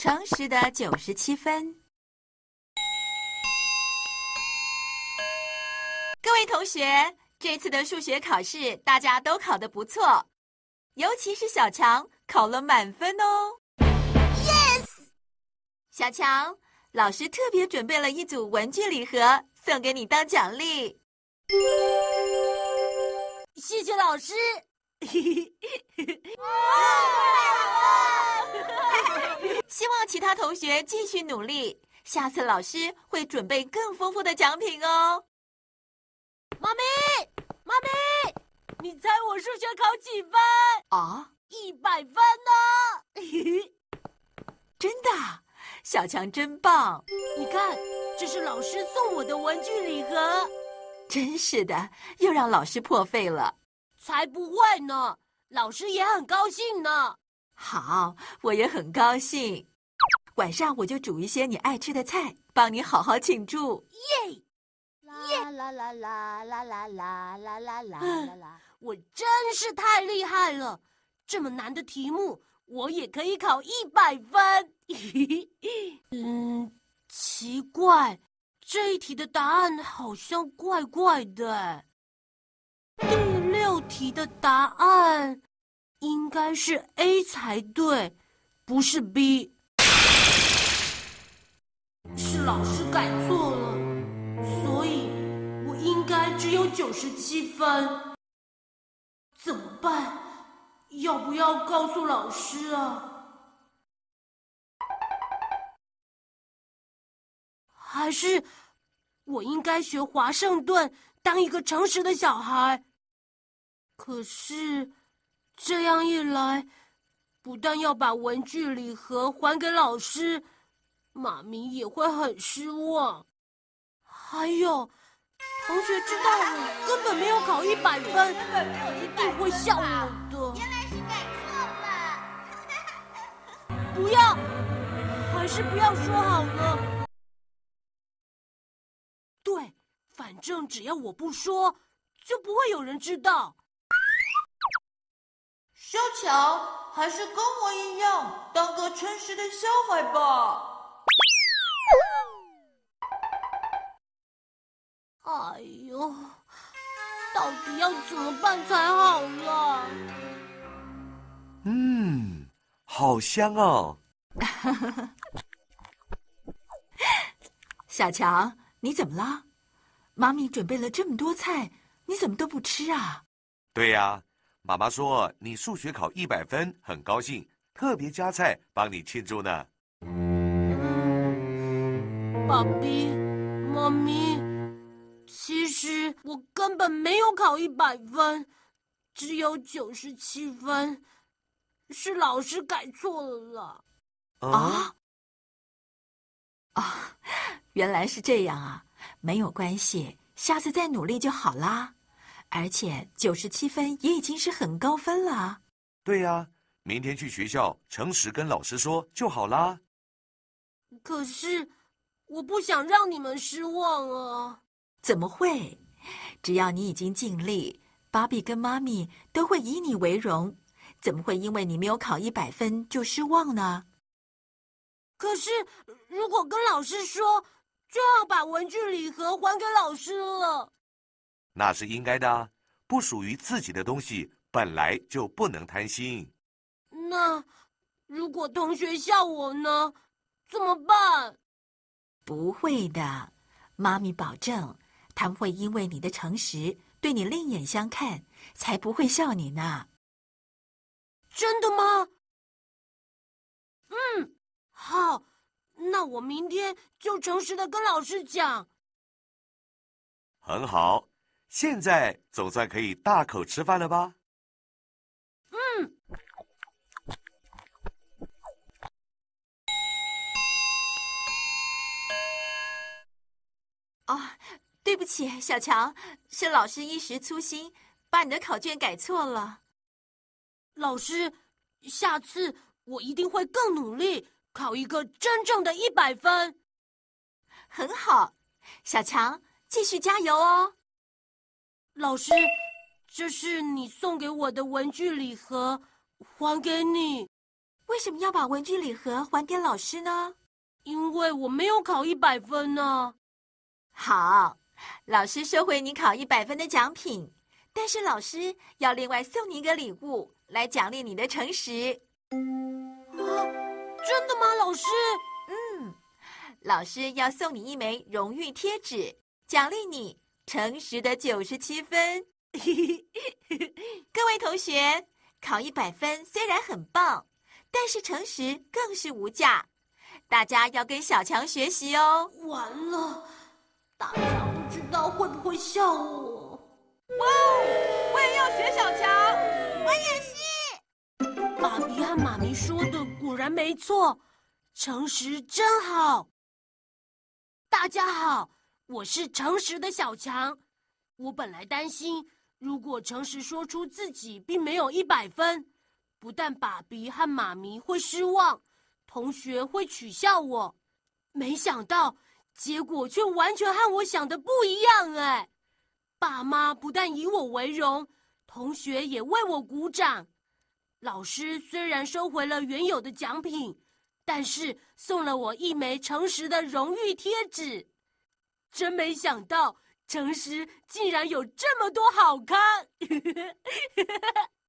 诚实的九十七分，各位同学，这次的数学考试大家都考得不错，尤其是小强考了满分哦。Yes，小强，老师特别准备了一组文具礼盒送给你当奖励。谢谢老师。希望其他同学继续努力，下次老师会准备更丰富的奖品哦。妈咪，妈咪，你猜我数学考几分啊？一百分呢！真的，小强真棒！你看，这是老师送我的文具礼盒。真是的，又让老师破费了。才不会呢，老师也很高兴呢。好，我也很高兴。晚上我就煮一些你爱吃的菜，帮你好好庆祝。耶！啦啦啦啦啦啦啦啦啦啦啦！我真是太厉害了，这么难的题目我也可以考一百分。嗯，奇怪，这一题的答案好像怪怪的。第六题的答案应该是 A 才对，不是 B。老师改错了，所以我应该只有九十七分。怎么办？要不要告诉老师啊？还是我应该学华盛顿，当一个诚实的小孩？可是这样一来，不但要把文具礼盒还给老师。妈咪也会很失望，还有同学知道我根本没有考一百分，一定会笑我的。原来是改错吧！不要，还是不要说好了。对，反正只要我不说，就不会有人知道。萧乔，还是跟我一样，当个诚实的小孩吧。哎呦，到底要怎么办才好啦？嗯，好香哦！小强，你怎么了？妈咪准备了这么多菜，你怎么都不吃啊？对呀，妈妈说你数学考一百分，很高兴，特别加菜帮你庆祝呢。爸比，妈咪，其实我根本没有考一百分，只有九十七分，是老师改错了。啊？啊，原来是这样啊，没有关系，下次再努力就好啦。而且九十七分也已经是很高分了。对呀，明天去学校诚实跟老师说就好啦。可是。我不想让你们失望啊！怎么会？只要你已经尽力，芭比跟妈咪都会以你为荣。怎么会因为你没有考一百分就失望呢？可是，如果跟老师说，就要把文具礼盒还给老师了。那是应该的，不属于自己的东西本来就不能贪心。那如果同学笑我呢？怎么办？不会的，妈咪保证，他们会因为你的诚实对你另眼相看，才不会笑你呢。真的吗？嗯，好，那我明天就诚实的跟老师讲。很好，现在总算可以大口吃饭了吧。对不起，小强，是老师一时粗心，把你的考卷改错了。老师，下次我一定会更努力，考一个真正的一百分。很好，小强，继续加油哦。老师，这是你送给我的文具礼盒，还给你。为什么要把文具礼盒还给老师呢？因为我没有考一百分呢。好。老师收回你考一百分的奖品，但是老师要另外送你一个礼物来奖励你的诚实。啊，真的吗？老师，嗯，老师要送你一枚荣誉贴纸，奖励你诚实的九十七分。各位同学，考一百分虽然很棒，但是诚实更是无价，大家要跟小强学习哦。完了，大强。不知道会不会笑我？哇哦！我也要学小强，我也是。爸比和妈咪说的果然没错，诚实真好。大家好，我是诚实的小强。我本来担心，如果诚实说出自己并没有一百分，不但爸比和妈咪会失望，同学会取笑我。没想到。结果却完全和我想的不一样哎！爸妈不但以我为荣，同学也为我鼓掌。老师虽然收回了原有的奖品，但是送了我一枚诚实的荣誉贴纸。真没想到，诚实竟然有这么多好看！